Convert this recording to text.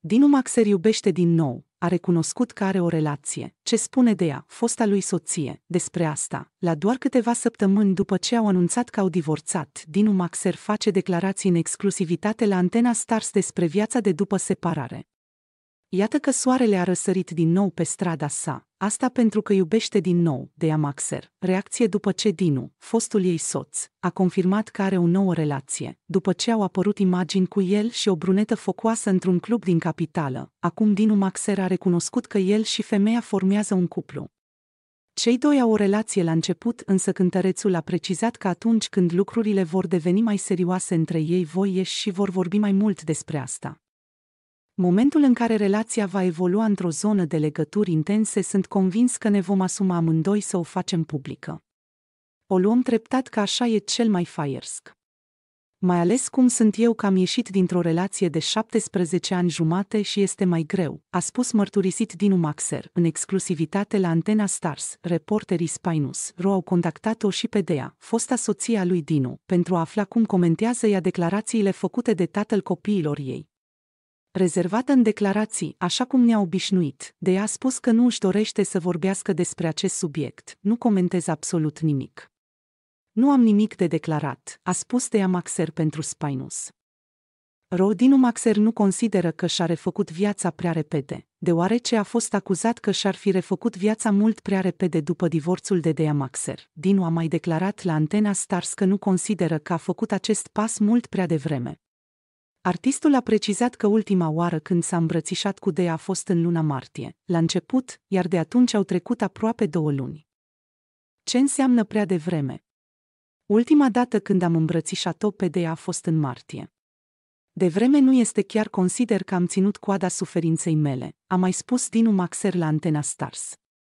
Dinu Maxer iubește din nou, a recunoscut că are o relație. Ce spune de ea, fosta lui soție, despre asta? La doar câteva săptămâni după ce au anunțat că au divorțat, Dinu Maxer face declarații în exclusivitate la Antena Stars despre viața de după separare. Iată că soarele a răsărit din nou pe strada sa, asta pentru că iubește din nou, de Amaxer, reacție după ce Dinu, fostul ei soț, a confirmat că are o nouă relație, după ce au apărut imagini cu el și o brunetă focoasă într-un club din capitală, acum Dinu Maxer a recunoscut că el și femeia formează un cuplu. Cei doi au o relație la început, însă cântărețul a precizat că atunci când lucrurile vor deveni mai serioase între ei voi ieși și vor vorbi mai mult despre asta momentul în care relația va evolua într-o zonă de legături intense, sunt convins că ne vom asuma amândoi să o facem publică. O luăm treptat că așa e cel mai faiersc. Mai ales cum sunt eu că am ieșit dintr-o relație de 17 ani jumate și este mai greu, a spus mărturisit Dinu Maxer, în exclusivitate la Antena Stars. Reporterii Spinus Ro au contactat-o și pe Dea, fosta soția lui Dinu, pentru a afla cum comentează ea declarațiile făcute de tatăl copiilor ei rezervată în declarații, așa cum ne-a obișnuit, de a spus că nu își dorește să vorbească despre acest subiect, nu comentez absolut nimic. Nu am nimic de declarat, a spus de Maxer pentru Spinus. Rodinu Maxer nu consideră că și-a refăcut viața prea repede, deoarece a fost acuzat că și-ar fi refăcut viața mult prea repede după divorțul de Dea Maxer. Dinu a mai declarat la antena Stars că nu consideră că a făcut acest pas mult prea devreme, Artistul a precizat că ultima oară când s-a îmbrățișat cu Dea a fost în luna martie, la început, iar de atunci au trecut aproape două luni. Ce înseamnă prea devreme? Ultima dată când am îmbrățișat-o pe Dea a fost în martie. De vreme nu este chiar consider că am ținut coada suferinței mele, a mai spus Dinu Maxer la Antena Stars.